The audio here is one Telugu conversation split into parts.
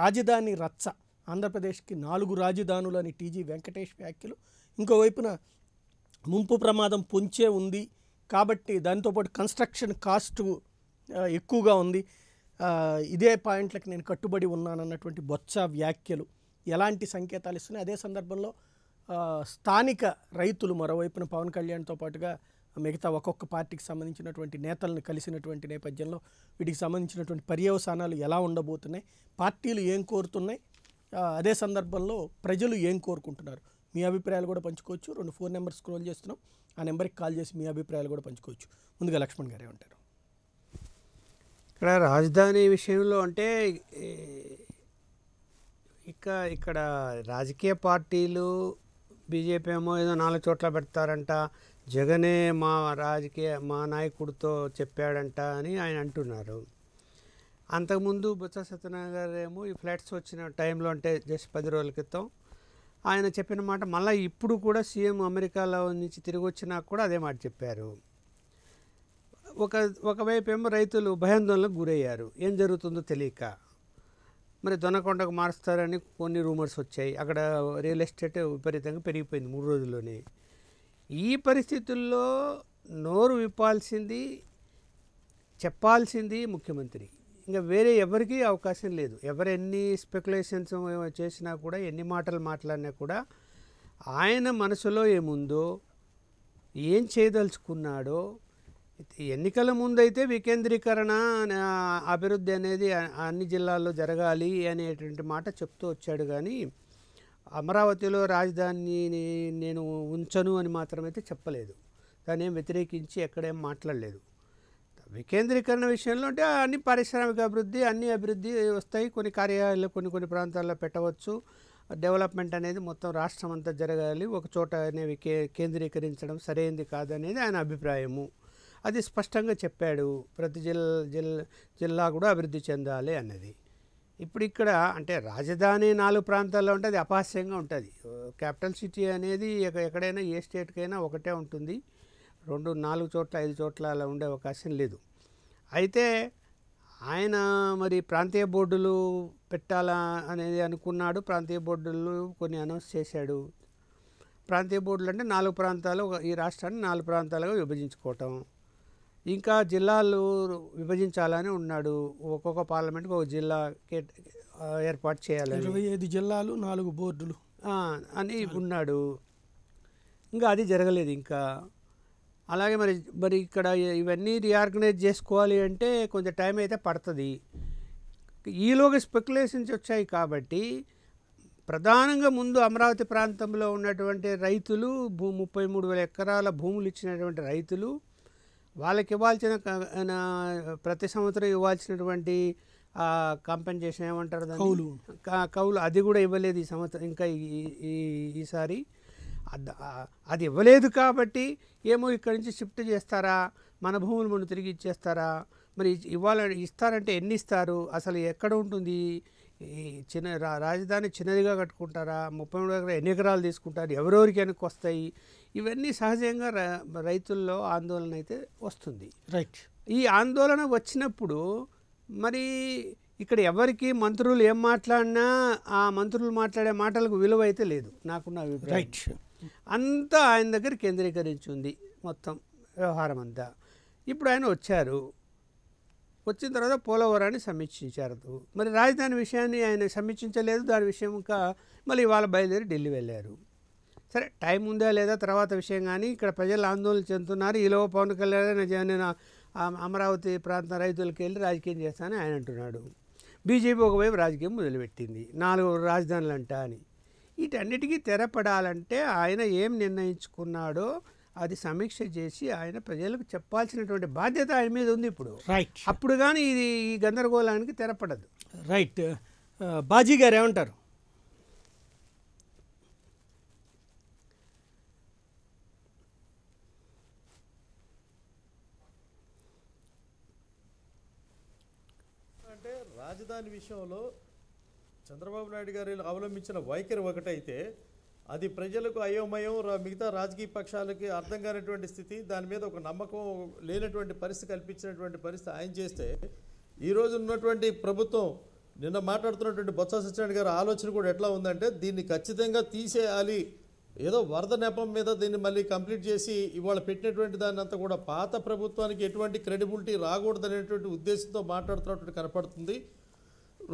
రాజధాని రచ్చ ఆంధ్రప్రదేశ్కి నాలుగు రాజధానులు అని టీజీ వెంకటేష్ వ్యాఖ్యలు ఇంకోవైపున ముంపు ప్రమాదం పొంచే ఉంది కాబట్టి దాంతోపాటు కన్స్ట్రక్షన్ కాస్ట్ ఎక్కువగా ఉంది ఇదే పాయింట్లకు నేను కట్టుబడి ఉన్నానన్నటువంటి బొత్స వ్యాఖ్యలు ఎలాంటి సంకేతాలు ఇస్తున్నాయి అదే సందర్భంలో స్థానిక రైతులు మరోవైపున పవన్ కళ్యాణ్తో పాటుగా మిగతా ఒక్కొక్క పార్టీకి సంబంధించినటువంటి నేతలను కలిసినటువంటి నేపథ్యంలో వీటికి సంబంధించినటువంటి పర్యవసానాలు ఎలా ఉండబోతున్నాయి పార్టీలు ఏం కోరుతున్నాయి అదే సందర్భంలో ప్రజలు ఏం కోరుకుంటున్నారు మీ అభిప్రాయాలు కూడా పంచుకోవచ్చు రెండు ఫోన్ నెంబర్ స్క్రోల్ చేస్తున్నాం ఆ నెంబర్కి కాల్ చేసి మీ అభిప్రాయాలు కూడా పంచుకోవచ్చు ముందుగా లక్ష్మణ్ గారే ఉంటారు ఇక్కడ రాజధాని విషయంలో అంటే ఇక ఇక్కడ రాజకీయ పార్టీలు బీజేపీ ఏమో ఏదో నాలుగు చోట్ల పెడతారంట జగనే మా రాజకీయ మా నాయకుడితో చెప్పాడంట అని ఆయన అంటున్నారు అంతకుముందు బుచ్చ సత్యనారాయణ గారు ఏమో ఈ ఫ్లాట్స్ వచ్చిన టైంలో అంటే జస్ట్ పది రోజుల క్రితం ఆయన చెప్పిన మాట మళ్ళీ ఇప్పుడు కూడా సీఎం అమెరికాలో నుంచి తిరిగి వచ్చినా కూడా అదే మాట చెప్పారు ఒక ఒకవైపు ఏమో రైతులు భయాందోళనకు గురయ్యారు ఏం జరుగుతుందో తెలియక మరి దొనకొండకు మారుస్తారని కొన్ని రూమర్స్ వచ్చాయి అక్కడ రియల్ ఎస్టేట్ విపరీతంగా పెరిగిపోయింది మూడు రోజుల్లోనే ఈ పరిస్థితుల్లో నోరు విప్పాల్సింది చెప్పాల్సింది ముఖ్యమంత్రి ఇంకా వేరే ఎవరికీ అవకాశం లేదు ఎవరు ఎన్ని స్పెక్యులేషన్స్ చేసినా కూడా ఎన్ని మాటలు మాట్లాడినా కూడా ఆయన మనసులో ఏముందో ఏం చేయదలుచుకున్నాడో ఎన్నికల ముందైతే వికేంద్రీకరణ అభివృద్ధి అనేది అన్ని జిల్లాల్లో జరగాలి అనేటువంటి మాట చెప్తూ వచ్చాడు కానీ అమరావతిలో రాజధాని నేను ఉంచను అని మాత్రమైతే చెప్పలేదు దాన్ని ఏం వ్యతిరేకించి ఎక్కడేం మాట్లాడలేదు వికేంద్రీకరణ విషయంలో అంటే అన్ని పారిశ్రామిక అభివృద్ధి అన్ని అభివృద్ధి వస్తాయి కొన్ని కార్యాలయాలు కొన్ని కొన్ని ప్రాంతాల్లో పెట్టవచ్చు డెవలప్మెంట్ అనేది మొత్తం రాష్ట్రం అంతా జరగాలి ఒక చోట అనేవి కేంద్రీకరించడం సరైనది కాదనేది ఆయన అభిప్రాయము అది స్పష్టంగా చెప్పాడు ప్రతి జిల్లా జిల్లా జిల్లా కూడా అభివృద్ధి చెందాలి అన్నది ఇప్పుడు ఇక్కడ అంటే రాజధాని నాలుగు ప్రాంతాల్లో ఉంటే అది అపహాస్యంగా ఉంటుంది క్యాపిటల్ సిటీ అనేది ఎక్కడైనా ఏ స్టేట్కైనా ఒకటే ఉంటుంది రెండు నాలుగు చోట్ల ఐదు చోట్ల అలా ఉండే అవకాశం లేదు అయితే ఆయన మరి ప్రాంతీయ బోర్డులు పెట్టాలా అనేది అనుకున్నాడు ప్రాంతీయ బోర్డులు కొన్ని అనౌన్స్ చేశాడు ప్రాంతీయ బోర్డులు అంటే నాలుగు ప్రాంతాలు ఈ రాష్ట్రాన్ని నాలుగు ప్రాంతాలుగా విభజించుకోవటం ఇంకా జిల్లాలు విభజించాలని ఉన్నాడు ఒక్కొక్క పార్లమెంట్కి ఒక జిల్లా ఏర్పాటు చేయాలి ఇరవై ఐదు జిల్లాలు నాలుగు బోర్డులు అని ఉన్నాడు ఇంకా అది జరగలేదు ఇంకా అలాగే మరి మరి ఇక్కడ ఇవన్నీ రీఆర్గనైజ్ చేసుకోవాలి అంటే కొంచెం టైం అయితే పడుతుంది ఈలోగా స్పెక్యులేషన్స్ వచ్చాయి కాబట్టి ప్రధానంగా ముందు అమరావతి ప్రాంతంలో ఉన్నటువంటి రైతులు భూ ముప్పై మూడు వేల ఎకరాల భూములు ఇచ్చినటువంటి రైతులు వాళ్ళకి ఇవ్వాల్సిన ప్రతి సంవత్సరం ఇవ్వాల్సినటువంటి కంపెన్సేషన్ ఏమంటారు కౌలు కౌలు అది కూడా ఇవ్వలేదు ఈ సంవత్సరం ఇంకా ఈసారి అది ఇవ్వలేదు కాబట్టి ఏమో ఇక్కడి నుంచి షిఫ్ట్ చేస్తారా మన భూములు మనం తిరిగి ఇచ్చేస్తారా మరి ఇవ్వాల ఇస్తారంటే ఎన్ని ఇస్తారు అసలు ఎక్కడ ఉంటుంది చిన్న రాజధాని చిన్నదిగా కట్టుకుంటారా ముప్పై మూడు ఎకరాలు ఎన్ని ఎకరాలు తీసుకుంటారు ఎవరెవరికి వెనక్కి వస్తాయి ఇవన్నీ సహజంగా రైతుల్లో ఆందోళన అయితే వస్తుంది రైట్ ఈ ఆందోళన వచ్చినప్పుడు మరి ఇక్కడ ఎవరికి మంత్రులు ఏం మాట్లాడినా ఆ మంత్రులు మాట్లాడే మాటలకు విలువ అయితే లేదు నాకున్న రైట్ అంతా ఆయన దగ్గర కేంద్రీకరించి ఉంది మొత్తం వ్యవహారం అంతా ఇప్పుడు ఆయన వచ్చారు వచ్చిన తర్వాత పోలవరాన్ని సమీక్షించారు మరి రాజధాని విషయాన్ని ఆయన సమీక్షించలేదు దాని విషయం ఇంకా మళ్ళీ ఇవాళ బయలుదేరి ఢిల్లీ వెళ్ళారు సరే టైం ఉందా లేదా తర్వాత విషయం కానీ ఇక్కడ ప్రజలు ఆందోళన చెందుతున్నారు ఈలో పవన్ కళ్యాణ్ నేను అమరావతి ప్రాంత రైతులకు వెళ్ళి రాజకీయం చేస్తానని ఆయన అంటున్నాడు బీజేపీ ఒకవైపు రాజకీయం మొదలుపెట్టింది నాలుగు రాజధానులు అంట అని వీటన్నిటికీ తెరపడాలంటే ఆయన ఏం నిర్ణయించుకున్నాడో అది సమీక్ష చేసి ఆయన ప్రజలకు చెప్పాల్సినటువంటి బాధ్యత ఆయన మీద ఉంది ఇప్పుడు రైట్ అప్పుడు కానీ ఇది ఈ గందరగోళానికి తెరపడదు రైట్ బాజీ గారు ఏమంటారు రాజధాని విషయంలో చంద్రబాబు నాయుడు గారు అవలంబించిన వైఖరి ఒకటైతే అది ప్రజలకు అయోమయం మిగతా రాజకీయ పక్షాలకి అర్థం కానటువంటి స్థితి దాని మీద ఒక నమ్మకం లేనటువంటి పరిస్థితి కల్పించినటువంటి పరిస్థితి ఆయన చేస్తే ఈరోజు ఉన్నటువంటి ప్రభుత్వం నిన్న మాట్లాడుతున్నటువంటి బొత్స సత్యనారాయణ గారి ఆలోచన కూడా ఎట్లా ఉందంటే దీన్ని ఖచ్చితంగా తీసేయాలి ఏదో వరద నెపం మీద దీన్ని మళ్ళీ కంప్లీట్ చేసి ఇవాళ పెట్టినటువంటి దాన్ని అంతా కూడా పాత ప్రభుత్వానికి ఎటువంటి క్రెడిబిలిటీ అనేటువంటి ఉద్దేశంతో మాట్లాడుతున్నట్టు కనపడుతుంది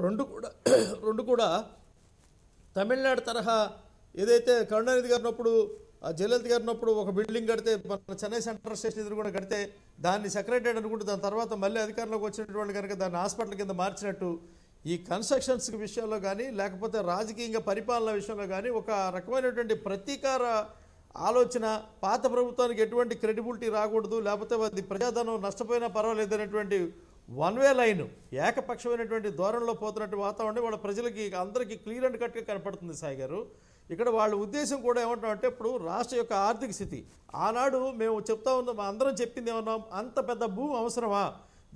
రెండు కూడా రెండు కూడా తమిళనాడు తరహా ఏదైతే కరుణానిధి గారినప్పుడు జయలలిత గారినప్పుడు ఒక బిల్డింగ్ కడితే మన చెన్నై సెంట్రల్ స్టేషన్ ఎదురు కూడా కడితే దాన్ని సెక్రటరేట్ అనుకుంటే దాని తర్వాత మళ్ళీ అధికారంలోకి వచ్చినటువంటి కనుక దాన్ని హాస్పిటల్ కింద మార్చినట్టు ఈ కన్స్ట్రక్షన్స్ విషయంలో కానీ లేకపోతే రాజకీయంగా పరిపాలన విషయంలో కానీ ఒక రకమైనటువంటి ప్రతీకార ఆలోచన పాత ప్రభుత్వానికి ఎటువంటి క్రెడిబిలిటీ రాకూడదు లేకపోతే అది ప్రజాధనం నష్టపోయినా పర్వాలేదు అనేటువంటి వన్ వే లైన్ ఏకపక్షమైనటువంటి ధోరణిలో పోతున్నట్టు వాతావరణం వాళ్ళ ప్రజలకి అందరికీ క్లియర్ అండ్ కట్గా కనపడుతుంది సాయి గారు ఇక్కడ వాళ్ళ ఉద్దేశం కూడా ఏమంటామంటే ఇప్పుడు రాష్ట్ర యొక్క ఆర్థిక స్థితి ఆనాడు మేము చెప్తా ఉన్నాం అందరం చెప్పింది ఏమన్నాం అంత పెద్ద భూమి అవసరమా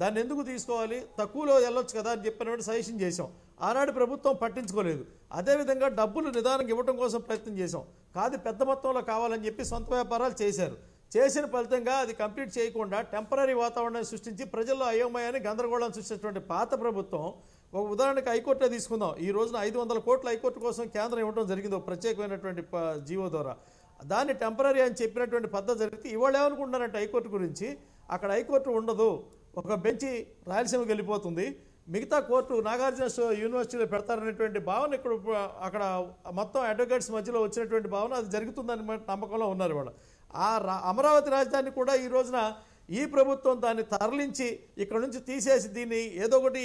దాన్ని ఎందుకు తీసుకోవాలి తక్కువలో వెళ్ళొచ్చు కదా అని చెప్పినట్టు సజెషన్ చేశాం ఆనాడు ప్రభుత్వం పట్టించుకోలేదు అదేవిధంగా డబ్బులు నిదానంగా ఇవ్వడం కోసం ప్రయత్నం చేశాం కాదు పెద్ద మొత్తంలో కావాలని చెప్పి సొంత వ్యాపారాలు చేశారు చేసిన ఫలితంగా అది కంప్లీట్ చేయకుండా టెంపరీ వాతావరణాన్ని సృష్టించి ప్రజల్లో అయోమయాన్ని గందరగోళం సృష్టించినటువంటి పాత ప్రభుత్వం ఒక ఉదాహరణకు హైకోర్టులో తీసుకుందాం ఈ రోజున ఐదు వందల కోట్ల హైకోర్టు కోసం కేంద్రం ఇవ్వడం జరిగింది ఒక ప్రత్యేకమైనటువంటి జీవో ద్వారా దాన్ని టెంపరీ అని చెప్పినటువంటి పద్ధతి జరిగితే ఇవాళ ఏమనుకుంటున్నారంటే హైకోర్టు గురించి అక్కడ హైకోర్టు ఉండదు ఒక బెంచి రాయలసీమకి వెళ్ళిపోతుంది మిగతా కోర్టు నాగార్జున యూనివర్సిటీలో పెడతారనేటువంటి భావన ఇక్కడ అక్కడ మొత్తం అడ్వకేట్స్ మధ్యలో వచ్చినటువంటి భావన అది జరుగుతుందని నమ్మకంలో ఉన్నారు వాళ్ళు ఆ అమరావతి రాజధాని కూడా ఈ రోజున ఈ ప్రభుత్వం దాన్ని తరలించి ఇక్కడ నుంచి తీసేసి దీన్ని ఏదో ఒకటి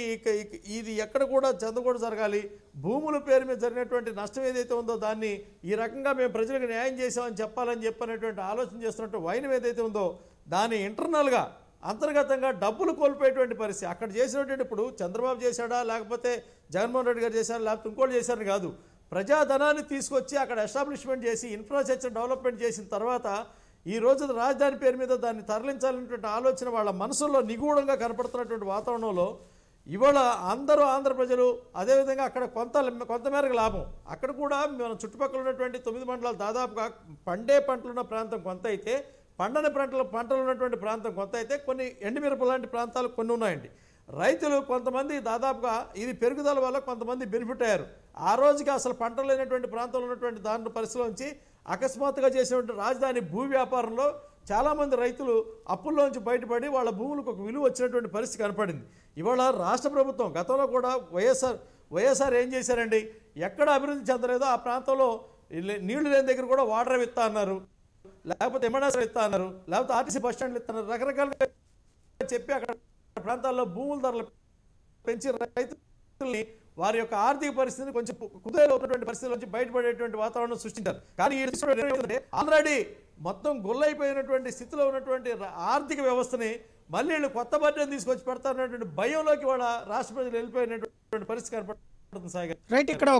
ఇది ఎక్కడ కూడా చెందకూడదు జరగాలి భూముల పేరు మీద జరిగినటువంటి నష్టం ఏదైతే ఉందో దాన్ని ఈ రకంగా మేము ప్రజలకు న్యాయం చేసామని చెప్పాలని చెప్పనేటువంటి ఆలోచన చేస్తున్నట్టు వైనం ఏదైతే ఉందో దాన్ని ఇంటర్నల్గా అంతర్గతంగా డబ్బులు కోల్పోయేటువంటి పరిస్థితి అక్కడ చేసినటువంటి ఇప్పుడు చంద్రబాబు చేశాడా లేకపోతే జగన్మోహన్ రెడ్డి గారు చేశారా లేకపోతే ఇంకోటి చేశారని కాదు ప్రజాధనాన్ని తీసుకొచ్చి అక్కడ ఎస్టాబ్లిష్మెంట్ చేసి ఇన్ఫ్రాస్ట్రక్చర్ డెవలప్మెంట్ చేసిన తర్వాత ఈ రోజు రాజధాని పేరు మీద దాన్ని తరలించాలనేటువంటి ఆలోచన వాళ్ళ మనసుల్లో నిగూఢంగా కనపడుతున్నటువంటి వాతావరణంలో ఇవాళ అందరూ ఆంధ్ర ప్రజలు అదేవిధంగా అక్కడ కొంత కొంతమేరకు లాభం అక్కడ కూడా మన చుట్టుపక్కల ఉన్నటువంటి తొమ్మిది మండలాలు దాదాపుగా పండే పంటలున్న ప్రాంతం కొంత అయితే పండని పంటలు పంటలు ఉన్నటువంటి ప్రాంతం కొంత అయితే కొన్ని ఎండుమిరప లాంటి ప్రాంతాలు కొన్ని ఉన్నాయండి రైతులు కొంతమంది దాదాపుగా ఇది పెరుగుదల వల్ల కొంతమంది బెనిఫిట్ అయ్యారు ఆ రోజుకి అసలు పంటలు లేనటువంటి ప్రాంతంలో ఉన్నటువంటి దాని పరిస్థితిలోంచి అకస్మాత్తుగా చేసినటువంటి రాజధాని భూ వ్యాపారంలో చాలామంది రైతులు అప్పుల్లోంచి బయటపడి వాళ్ళ భూములకు ఒక విలువ వచ్చినటువంటి పరిస్థితి కనపడింది ఇవాళ రాష్ట్ర ప్రభుత్వం గతంలో కూడా వైఎస్ఆర్ వైఎస్ఆర్ ఏం చేశారండి ఎక్కడ అభివృద్ధి చెందలేదో ఆ ప్రాంతంలో నీళ్లు లేని దగ్గర కూడా వాటర్ విత్తా అన్నారు లేకపోతే ఎమడాసలు ఎత్తా అన్నారు లేకపోతే ఆర్టీసీ బస్ స్టాండ్లు ఇస్తున్నారు రకరకాలుగా చెప్పి అక్కడ ప్రాంతాల్లో భూముల ధరలు పెంచి రైతుల్ని వారి యొక్క ఆర్థిక పరిస్థితిని కొంచెం ఉన్నటువంటి పరిస్థితుల నుంచి బయటపడేటువంటి వాతావరణం సృష్టించారు కానీ ఆల్రెడీ మొత్తం గుల్లైపోయినటువంటి స్థితిలో ఉన్నటువంటి ఆర్థిక వ్యవస్థని మళ్ళీ వీళ్ళు కొత్త బడ్జెట్ తీసుకొచ్చి పెడతారనేటువంటి భయంలోకి వాళ్ళ రాష్ట్ర ప్రజలు వెళ్ళిపోయినటువంటి పరిస్థితి కనపడుతుంది సాయి రైట్ ఇక్కడ